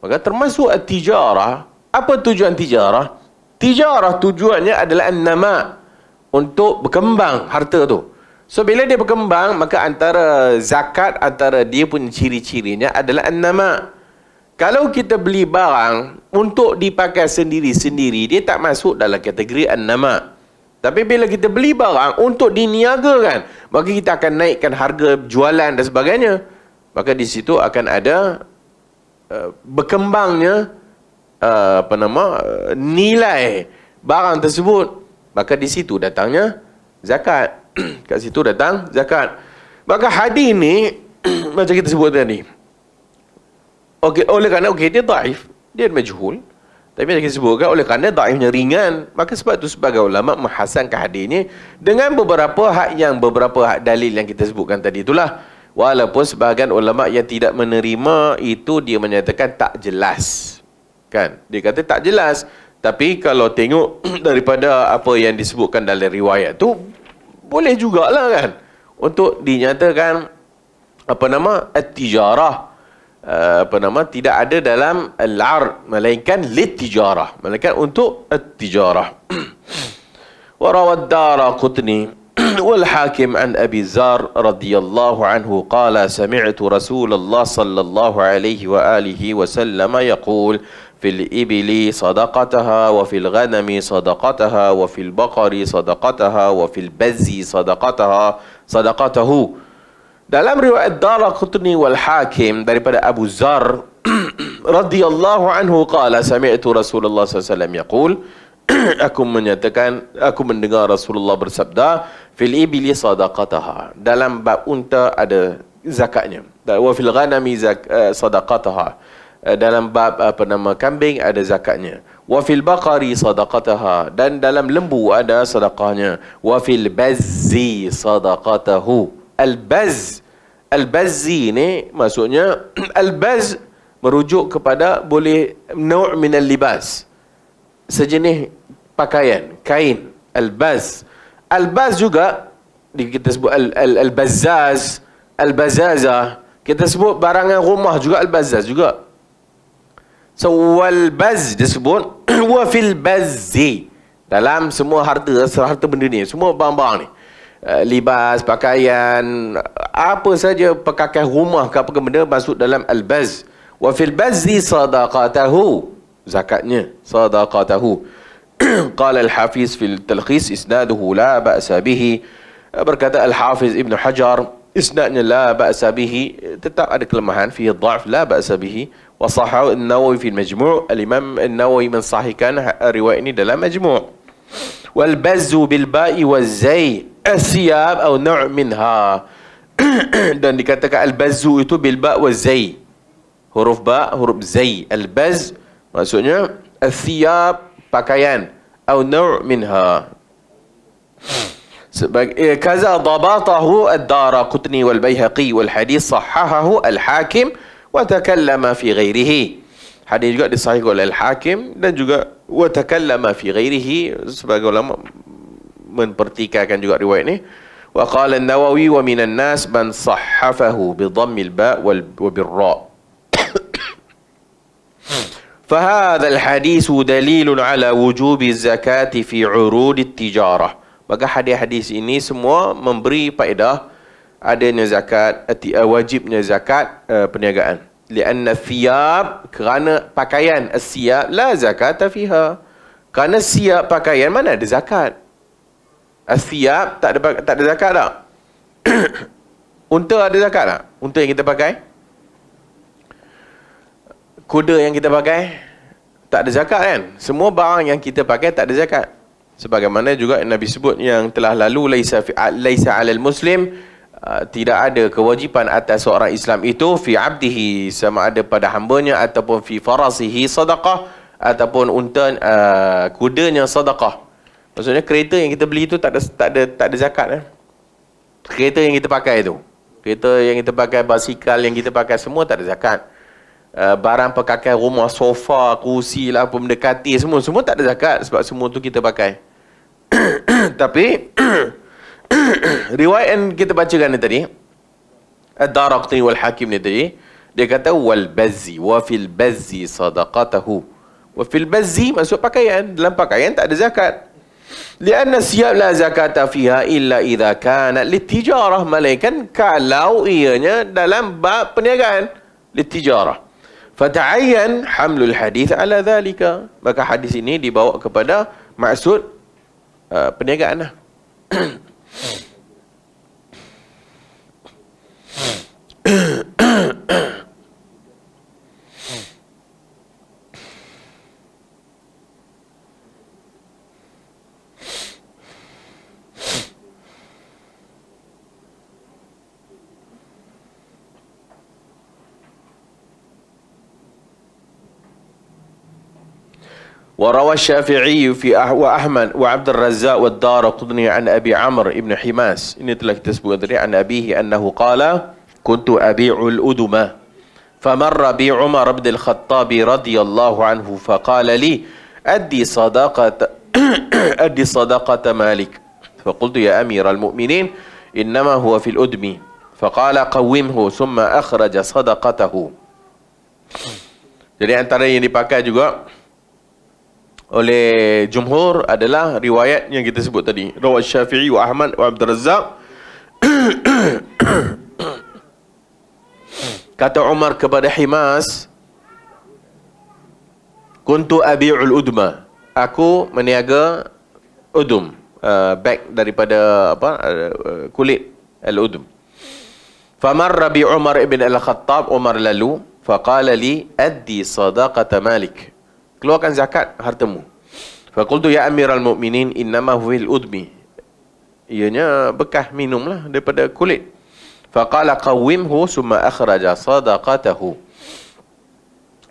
maka termasuk tijarah apa tujuan tijarah tijarah tujuannya adalah nama untuk berkembang harta tu so bila dia berkembang maka antara zakat antara dia pun ciri-cirinya adalah nama kalau kita beli barang untuk dipakai sendiri-sendiri dia tak masuk dalam kategori nama tapi bila kita beli barang untuk diniagakan, maka kita akan naikkan harga jualan dan sebagainya. Maka di situ akan ada uh, berkembangnya uh, apa nama uh, nilai barang tersebut. Maka di situ datangnya zakat. *clears throat* Kat situ datang zakat. Maka hadis ini *clears throat* macam kita sebut tadi. Okey, oleh kerana okey dia daif, dia majhul. Tapi dia sebutkan oleh kerana daifnya ringan. Maka sebab itu sebagai ulama menghasan ke hadis ini dengan beberapa hak yang beberapa hak dalil yang kita sebutkan tadi itulah. Walaupun sebahagian ulama yang tidak menerima itu dia menyatakan tak jelas. Kan? Dia kata tak jelas. Tapi kalau tengok *clears throat* daripada apa yang disebutkan dalam riwayat tu boleh jugalah kan untuk dinyatakan apa nama at-tijarah apa nama tidak ada dalam al-ar melainkan litijarah melainkan untuk at-tijarah wa rawad dara qutni wal hakim an abi zar radhiyallahu anhu qala sami'tu rasulullah sallallahu alaihi wa alihi wa sallam yaqul في الإبل صدقتها وفي الغنم صدقتها وفي البقر صدقتها وفي البز صدقتها صدقته Dalam riwayat Dalakutni wal Hakim daripada Abu Zar *clears throat* radhiyallahu anhu qala sami'tu Rasulullah sallallahu alaihi wasallam *clears throat* aku menyatakan aku mendengar Rasulullah bersabda fil ibli sadaqataha dalam bab unta ada zakatnya wa fil ghanami zak eh, sadaqataha eh, dalam bab apa nama kambing ada zakatnya wa fil baqari sadaqataha dan dalam lembu ada sedekahnya wa fil bazzi sadaqatahu Al-Baz. Al-Bazi ni maksudnya *clears throat* Al-Baz merujuk kepada boleh nau' min al-libas. Sejenis pakaian, kain. Al-Baz. Al-Baz juga kita sebut Al-Bazaz. Al-Bazaza. al Kita sebut barangan rumah juga Al-Bazaz juga. So, wal-baz disebut *clears throat* wa fil-bazzi. Dalam semua harta, harta benda ni. Semua barang-barang ni. Eh, libas, pakaian, apa saja pekakan rumah ke apa ke benda masuk dalam al-baz. Wa fil bazzi sadaqatahu. Zakatnya, sadaqatahu. *clears throat* Qala al-hafiz fil talqis isnaduhu la ba'sa bihi. Eh, berkata al-hafiz ibn Hajar, isnadnya la ba'sa bihi. Tetap ada kelemahan, fi da'f la ba'sa bihi. Wa sahau al-nawawi fil majmu' al-imam al-nawawi mensahikan eh, riwayat ini dalam majmu' wal bazu bil ba'i wal zai' الثياب أو نوع منها dan dikatakan al-bazu itu bil ba wa zai. Huruf ba, huruf zai. Al-baz maksudnya al-thiyab pakaian atau naw' minha. Sebagai kaza dabatahu ad-Daraqutni wal Baihaqi wal hadis sahahahu al-Hakim wa takallama fi ghairihi. Hadis juga disahihkan oleh Al-Hakim dan juga wa takallama fi ghairihi sebagai ulama mempertikaikan juga riwayat ni wa qala an-nawawi wa minan nas man sahhafahu bi dhammil ba wal wa bir ra *coughs* fa hadha al hadis dalil ala wujubi zakat fi urud at tijarah maka hadis-hadis ini semua memberi faedah adanya zakat ati eh, wajibnya zakat uh, perniagaan lianna thiyab kerana pakaian as la zakata fiha kerana siap pakaian mana ada zakat siap tak ada tak ada zakat tak? *coughs* unta ada zakat tak? Unta yang kita pakai? Kuda yang kita pakai tak ada zakat kan? Semua barang yang kita pakai tak ada zakat. Sebagaimana juga Nabi sebut yang telah lalu laisa fi laisa alal muslim uh, tidak ada kewajipan atas seorang Islam itu fi abdihi sama ada pada hambanya ataupun fi farasihi sedekah ataupun unta uh, kudanya sedekah. Maksudnya kereta yang kita beli tu tak ada tak ada tak ada zakat eh. Kereta yang kita pakai tu. Kereta yang kita pakai basikal yang kita pakai semua tak ada zakat. Uh, barang pakai rumah sofa, kerusi lah apa benda katil semua semua tak ada zakat sebab semua tu kita pakai. *coughs* Tapi *coughs* riwayat yang kita bacakan ni tadi Ad-Darqutni wal Hakim ni tadi dia kata wal bazzi wa fil bazzi sadaqatahu. Wa fil bazzi maksud pakaian dalam pakaian tak ada zakat. Lianna siap la zakata fiha illa idha kana litijarah malaikan kalau ianya dalam bab perniagaan litijarah. Fata'ayyan hamlul hadith ala dhalika. Maka hadis ini dibawa kepada maksud uh, perniagaan lah. *clears throat* وروى الشافعي في أح وأحمد وعبد الرزاق والدار قدني عن أبي عمرو بن حماس إن تلك تسبوذري عن أبيه أنه قال كنت أبيع الأدمة فمر بي عمر بن الخطاب رضي الله عنه فقال لي أدي صداقة *clears throat* أدي صداقة مالك فقلت يا أمير المؤمنين إنما هو في الأدم فقال قومه ثم أخرج صدقته Jadi antara yang dipakai juga oleh jumhur adalah riwayat yang kita sebut tadi riwayat Syafi'i wa Ahmad wa Abdul Razzaq *coughs* kata Umar kepada Himas kuntu abi'ul udma aku meniaga udum uh, bag daripada apa uh, kulit al udum famarra bi Umar ibn al-Khattab Umar lalu faqala li addi sadaqata Malik keluarkan zakat hartamu. Faqultu ya amiral mu'minin innama huwil udmi. Ianya bekah minumlah daripada kulit. Faqala qawwimhu summa akhraja sadaqatahu.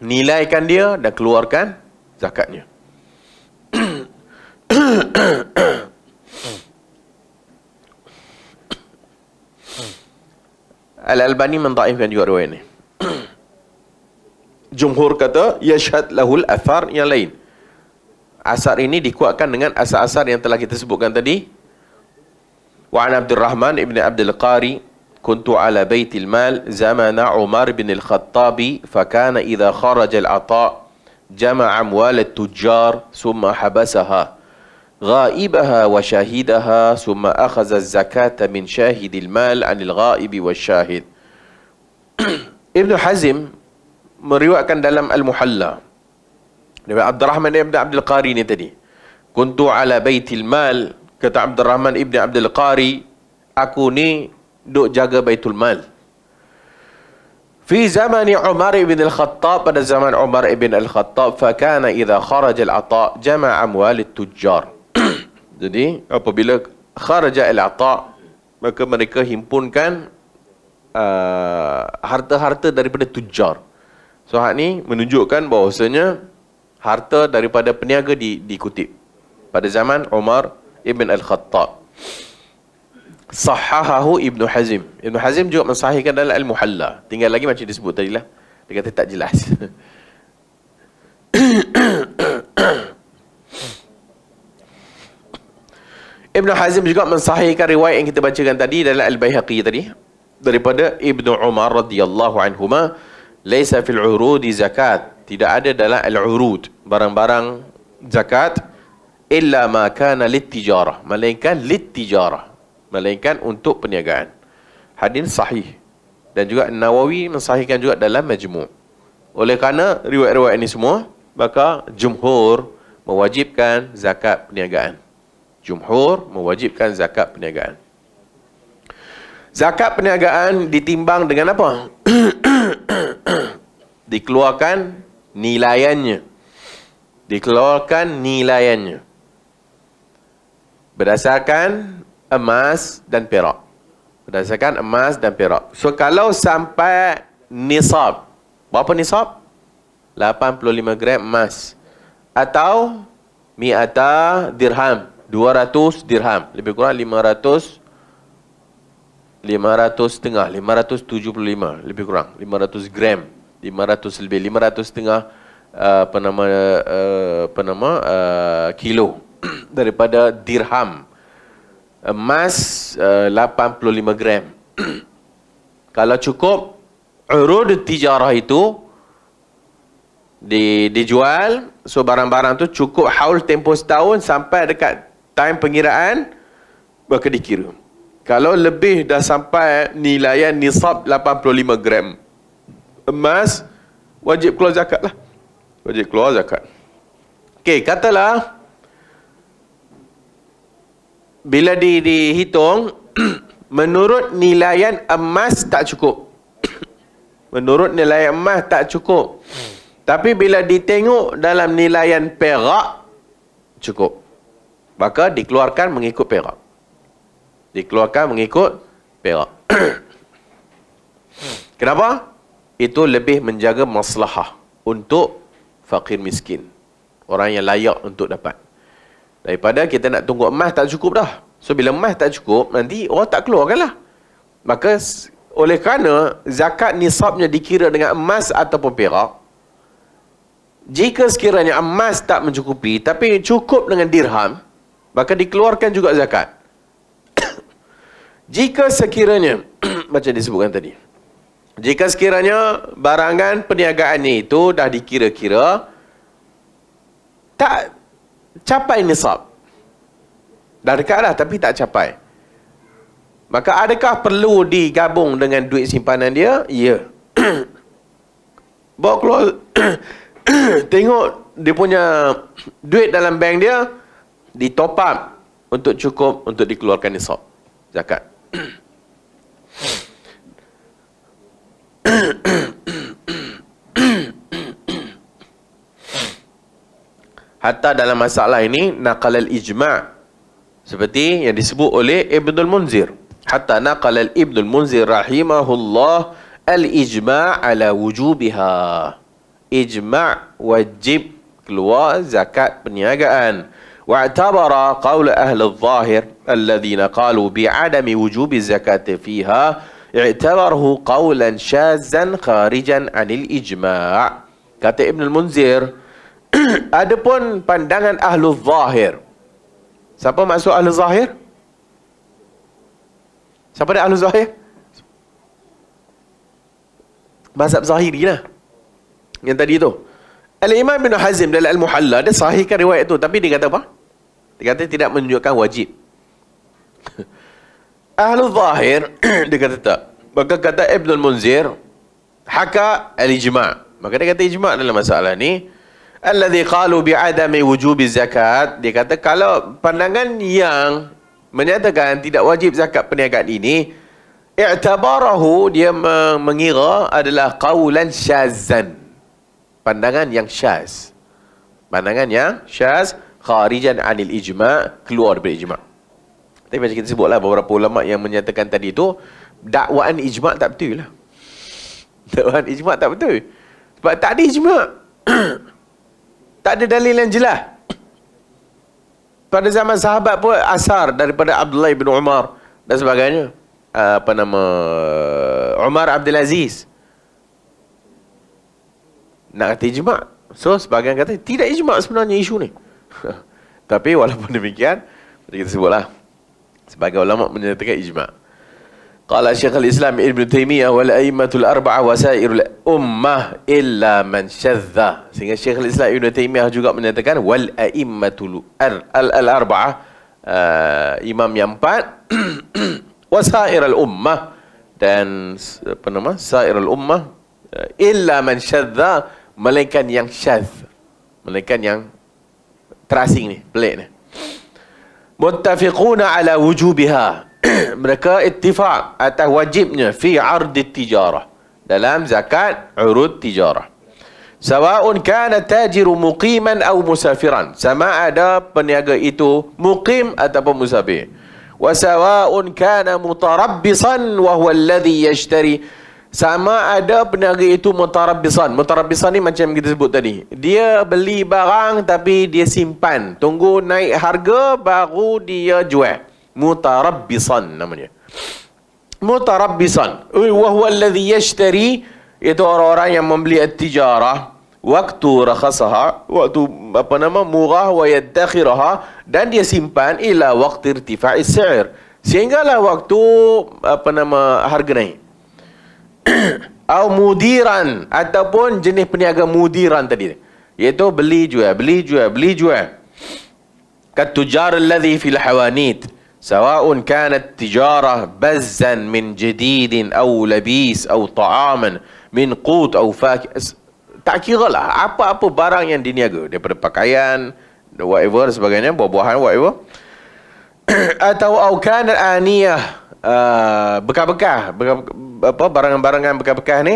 Nilaikan dia dan keluarkan zakatnya. Al-Albani mendaifkan juga riwayat ini jumhur kata yashad lahul athar yang lain. Asar ini dikuatkan dengan asar-asar yang telah kita sebutkan tadi. Wa an Abdul Rahman ibn Abdul Qari kuntu ala baitil mal zamana Umar bin al-Khattab fa kana idza kharaja al-ata jama'a amwal at-tujjar thumma habasaha غائبها وشاهدها ثم أخذ الزكاة من شاهد المال عن الغائب والشاهد ابن حزم meriwayatkan dalam Al-Muhalla. Nabi Abdul Rahman Ibn Abdul Qari ni tadi. Kuntu ala baitil mal, kata Abdul Rahman Ibn Abdul Qari, aku ni duk jaga baitul mal. Fi zamani Umar ibn al-Khattab, pada zaman Umar ibn al-Khattab, fakana idha kharaj al-ata' jama' amwal tujjar *clears throat* Jadi, apabila kharaj al-ata' maka mereka himpunkan uh, harta-harta daripada tujjar. So hak ni menunjukkan bahawasanya harta daripada peniaga di, dikutip pada zaman Umar ibn al-Khattab. Sahahahu Ibn Hazim. Ibn Hazim juga mensahihkan dalam Al-Muhalla. Tinggal lagi macam disebut tadi lah. Dia kata tak jelas. *coughs* Ibn Hazim juga mensahihkan riwayat yang kita bacakan tadi dalam Al-Bayhaqi tadi daripada Ibn Umar radhiyallahu anhuma Laisa fil urudi zakat. Tidak ada dalam al-urud. Barang-barang zakat. Illa ma kana lit tijarah. Melainkan lit tijarah. Melainkan untuk perniagaan. Hadis sahih. Dan juga Nawawi mensahihkan juga dalam majmu'. Oleh kerana riwayat-riwayat ini semua, maka jumhur mewajibkan zakat perniagaan. Jumhur mewajibkan zakat perniagaan. Zakat perniagaan ditimbang dengan apa? *clears throat* dikeluarkan nilainya, Dikeluarkan nilainya Berdasarkan emas dan perak. Berdasarkan emas dan perak. So, kalau sampai nisab. Berapa nisab? 85 gram emas. Atau miata dirham. 200 dirham. Lebih kurang 500. 500 setengah. 575. Lebih kurang. 500 gram. 500 lebih 500 setengah uh, apa nama uh, apa nama uh, kilo *clears throat* daripada dirham emas 85 gram *clears throat* kalau cukup urud tijarah itu di dijual so barang-barang tu cukup haul tempoh setahun sampai dekat time pengiraan bakal dikira kalau lebih dah sampai nilaian nisab 85 gram emas wajib keluar zakat lah wajib keluar zakat Okey, katalah bila di, dihitung *clears throat* menurut nilaian emas tak cukup *clears throat* menurut nilaian emas tak cukup tapi bila ditengok dalam nilaian perak cukup maka dikeluarkan mengikut perak dikeluarkan mengikut perak *clears throat* Kenapa? itu lebih menjaga maslahah untuk fakir miskin orang yang layak untuk dapat daripada kita nak tunggu emas tak cukup dah so bila emas tak cukup nanti orang tak keluarkan lah maka oleh kerana zakat nisabnya dikira dengan emas ataupun perak jika sekiranya emas tak mencukupi tapi cukup dengan dirham maka dikeluarkan juga zakat *coughs* jika sekiranya *coughs* macam disebutkan tadi jika sekiranya barangan perniagaan ni itu dah dikira-kira tak capai nisab. Dah dekat dah tapi tak capai. Maka adakah perlu digabung dengan duit simpanan dia? Ya. *clears throat* Bawa keluar *clears throat* tengok dia punya duit dalam bank dia ditopam untuk cukup untuk dikeluarkan nisab zakat. *clears throat* Hatta dalam masalah ini naqal al-ijma' seperti yang disebut oleh Ibnul Munzir. Hatta naqal al-Ibnul Munzir rahimahullah al-ijma' ala wujubiha. Ijma' wajib keluar zakat perniagaan. واعتبر قول أهل الظاهر الذين قالوا بعدم وجوب الزكاة فيها اعتبره قولا syazan, خارجا anil Ijma. kata Ibn al-Munzir *clears throat* adapun pandangan ahlu zahir siapa maksud ahlu zahir siapa dia ahli zahir mazhab zahiri lah yang tadi tu Al-Imam bin Hazim dalam Al-Muhalla dia sahihkan riwayat tu tapi dia kata apa? Dia kata tidak menunjukkan wajib. *laughs* Ahlu Zahir *clears throat* dia kata tak. Maka kata Ibn Munzir haka al-ijma'. Maka dia kata ijma' dalam masalah ni. Alladhi qalu bi'adami wujubi zakat. Dia kata kalau pandangan yang menyatakan tidak wajib zakat perniagaan ini. I'tabarahu dia mengira adalah qawlan syazan. Pandangan yang syaz. Pandangan yang syaz. Kharijan anil ijma' keluar dari ijma'. Tapi macam kita sebutlah beberapa ulama yang menyatakan tadi tu dakwaan ijma' tak betul lah. *laughs* Dakwaan ijma' tak betul. Sebab tak ada ijma'. *coughs* tak ada dalil yang jelas. *coughs* Pada zaman sahabat pun asar daripada Abdullah bin Umar dan sebagainya. Ah, apa nama Umar Abdul Aziz. Nak kata ijma' So sebagian kata tidak ijma' sebenarnya isu ni. *laughs* Tapi walaupun demikian, kita sebutlah sebagai ulama menyatakan ijma' Qala Syekh Al-Islam Ibn Taymiyyah wal a'immatul arba'ah wa sa'irul ummah illa man syadza. Sehingga Syekh Al-Islam Ibn Taymiyyah juga menyatakan wal a'immatul ar al arba'ah uh, imam yang empat *clears throat* wa sa'irul ummah dan apa nama sa'irul ummah uh, illa man syadza melainkan yang syadz melainkan yang terasing ni pelik ni muttafiquna ala wujubiha *clears throat* mereka ittifaq atas wajibnya fi ardi tijarah dalam zakat urud tijarah sawa'un kana tajiru muqiman aw musafiran sama ada peniaga itu muqim ataupun musafir wa sawa'un kana mutarabbisan wa huwa alladhi yashtari sama ada peniaga itu mutarabisan. Mutarabisan ni macam kita sebut tadi. Dia beli barang tapi dia simpan. Tunggu naik harga baru dia jual. Mutarabisan namanya. Mutarabisan. Wa huwa alladhi yashtari itu orang-orang yang membeli at waktu rakhasaha waktu apa nama murah wa yadakhiraha dan dia simpan ila waktu irtifa'i sa'ir sehinggalah waktu apa nama harga naik atau *coughs* mudiran ataupun jenis peniaga mudiran tadi iaitu beli jual beli jual beli jual kat tujar alladhi fil hawanit sawa'un kanat tijarah bazzan min jadidin atau labis atau ta'aman min qut atau fak tak kira lah apa-apa barang yang diniaga daripada pakaian whatever sebagainya buah-buahan whatever *coughs* atau aw kanat aniyah Ah, bekah-bekah apa barangan-barangan bekah-bekah ni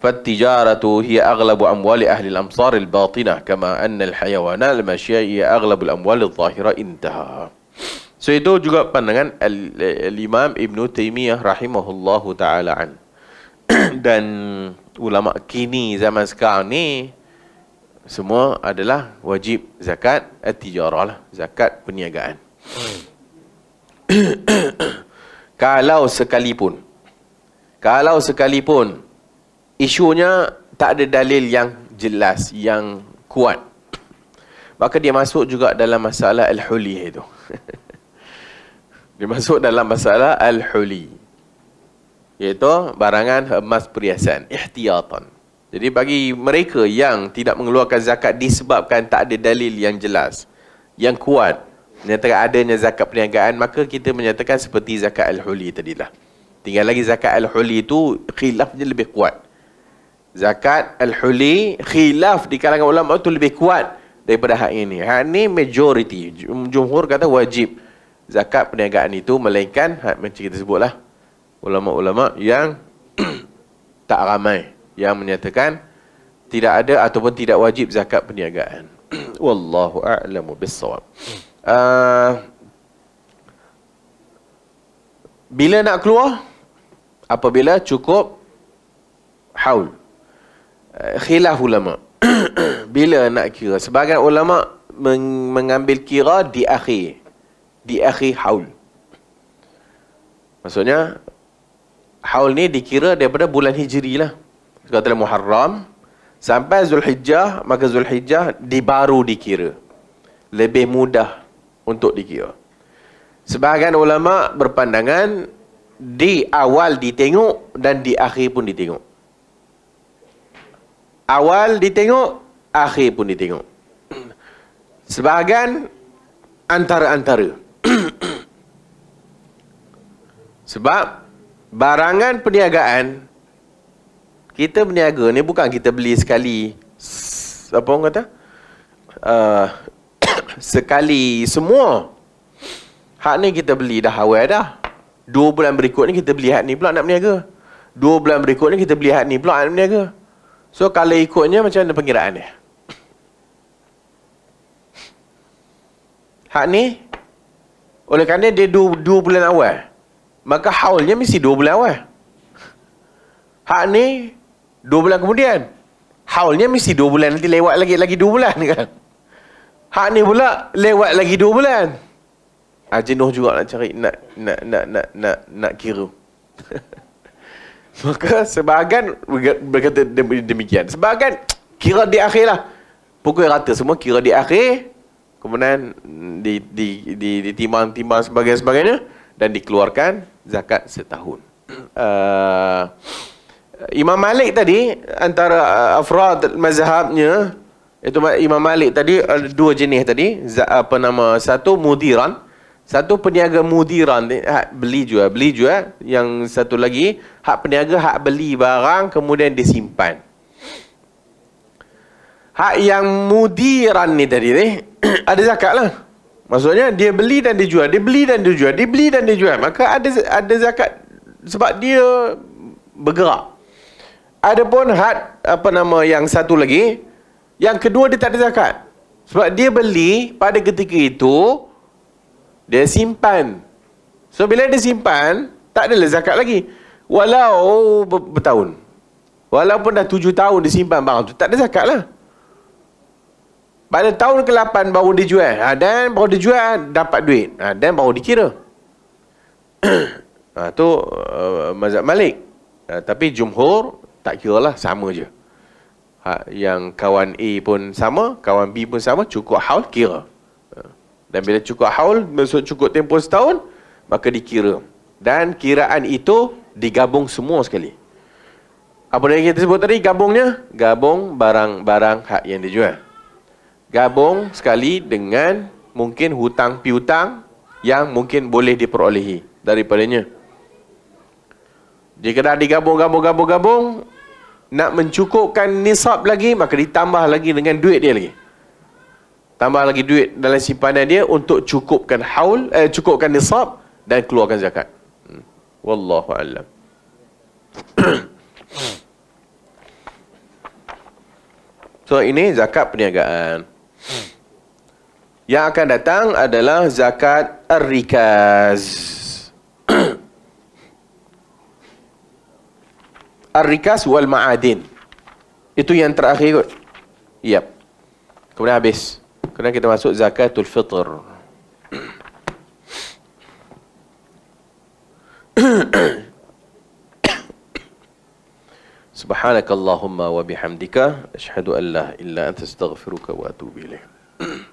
fatijaratu hiya aghlabu amwali ahli al-amsar al-batinah kama anna al-hayawana al-mashiya hiya aghlabu al-amwal al-zahira intaha so itu juga pandangan al-imam Ibn Taymiyah rahimahullahu taala an *clears throat* dan ulama kini zaman sekarang ni semua adalah wajib zakat at-tijarah lah zakat perniagaan *clears throat* Kalau sekalipun. Kalau sekalipun. Isunya tak ada dalil yang jelas, yang kuat. Maka dia masuk juga dalam masalah Al-Huli itu. *laughs* dia masuk dalam masalah Al-Huli. Iaitu barangan emas perhiasan. Ihtiyatan. Jadi bagi mereka yang tidak mengeluarkan zakat disebabkan tak ada dalil yang jelas, yang kuat, menyatakan adanya zakat perniagaan maka kita menyatakan seperti zakat al-huli tadilah tinggal lagi zakat al-huli itu khilafnya lebih kuat zakat al-huli khilaf di kalangan ulama itu lebih kuat daripada hak ini hak ini majority jumhur kata wajib zakat perniagaan itu melainkan hak macam kita sebutlah ulama-ulama yang *clears throat* tak ramai yang menyatakan tidak ada ataupun tidak wajib zakat perniagaan *clears throat* wallahu a'lamu bissawab Eh, bila nak keluar apabila cukup haul uh, khilaf ulama *clears throat* bila nak kira sebagian ulama meng- mengambil kira di akhir di akhir haul maksudnya haul ni dikira daripada bulan hijri lah katalah muharram sampai zulhijjah maka zulhijjah dibaru dikira lebih mudah untuk dikira. Sebahagian ulama berpandangan di awal ditengok dan di akhir pun ditengok. Awal ditengok, akhir pun ditengok. Sebahagian antara-antara. *clears throat* Sebab barangan perniagaan kita berniaga ni bukan kita beli sekali apa orang kata? Uh, sekali semua. Hak ni kita beli dah awal dah. Dua bulan berikut ni kita beli hak ni pula nak berniaga. Dua bulan berikut ni kita beli hak ni pula nak berniaga. So kalau ikutnya macam mana pengiraan dia? Hak ni, oleh kerana dia dua, dua bulan awal, maka haulnya mesti dua bulan awal. Hak ni, dua bulan kemudian. Haulnya mesti dua bulan, nanti lewat lagi, lagi dua bulan kan. Hak ni pula lewat lagi dua bulan. Ha, jenuh juga nak cari nak nak nak nak nak, nak kira. *laughs* Maka sebahagian berkata demikian. Sebahagian kira di akhir lah. Pukul rata semua kira di akhir. Kemudian di di di ditimbang-timbang sebagainya sebagainya dan dikeluarkan zakat setahun. *clears throat* Uh, Imam Malik tadi antara uh, afraad mazhabnya itu Imam Malik tadi ada eh, dua jenis tadi apa nama satu mudiran satu peniaga mudiran ni hak beli jual beli jual yang satu lagi hak peniaga hak beli barang kemudian disimpan hak yang mudiran ni tadi ni *clears throat* ada zakat lah maksudnya dia beli dan dia jual dia beli dan dia jual dia beli dan dia jual maka ada ada zakat sebab dia bergerak Adapun hak apa nama yang satu lagi yang kedua dia tak ada zakat. Sebab dia beli pada ketika itu dia simpan. So bila dia simpan, tak ada zakat lagi. Walau bertahun. Walaupun dah tujuh tahun dia simpan barang tu, tak ada zakat lah. Pada tahun ke-8 baru dia jual. Ha, dan baru dia jual, dapat duit. Ha, dan baru dikira. *clears throat* ha, tu uh, mazhab malik. Ha, tapi jumhur, tak kira lah, sama je ha, yang kawan A pun sama, kawan B pun sama, cukup haul kira. Ha. Dan bila cukup haul, maksud cukup tempoh setahun, maka dikira. Dan kiraan itu digabung semua sekali. Apa yang kita sebut tadi gabungnya? Gabung barang-barang hak yang dijual. Gabung sekali dengan mungkin hutang piutang yang mungkin boleh diperolehi daripadanya. Jika dah digabung-gabung-gabung-gabung, nak mencukupkan nisab lagi maka ditambah lagi dengan duit dia lagi tambah lagi duit dalam simpanan dia untuk cukupkan haul eh, cukupkan nisab dan keluarkan zakat hmm. wallahu alam *coughs* so ini zakat perniagaan yang akan datang adalah zakat ar-rikaz Ar-Rikas wal Ma'adin. Itu yang terakhir kot. Yap. Kemudian habis. Kemudian kita masuk Zakatul Fitr. *coughs* Subhanakallahumma wa bihamdika ashhadu an la ilaha illa anta astaghfiruka wa atubu ilaik.